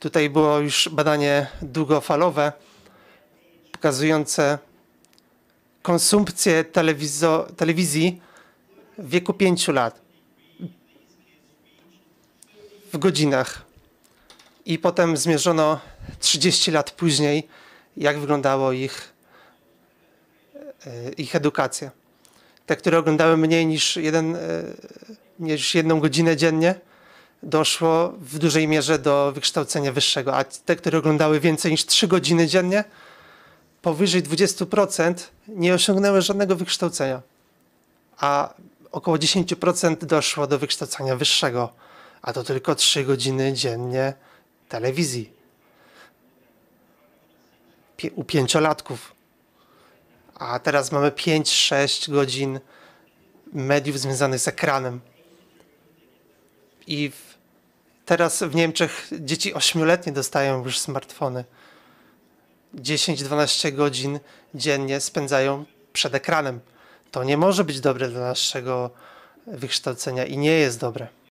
Tutaj było już badanie długofalowe pokazujące konsumpcję telewizji w wieku 5 lat w godzinach. I potem zmierzono 30 lat później, jak wyglądało ich, e, ich edukacja. Te, które oglądały mniej niż, jeden, e, niż jedną godzinę dziennie, doszło w dużej mierze do wykształcenia wyższego, a te, które oglądały więcej niż 3 godziny dziennie, powyżej 20% nie osiągnęły żadnego wykształcenia, a około 10% doszło do wykształcenia wyższego, a to tylko 3 godziny dziennie telewizji. u pięciolatków. A teraz mamy 5-6 godzin mediów związanych z ekranem. I w, teraz w Niemczech dzieci ośmioletnie dostają już smartfony. 10-12 godzin dziennie spędzają przed ekranem. To nie może być dobre dla naszego wykształcenia i nie jest dobre.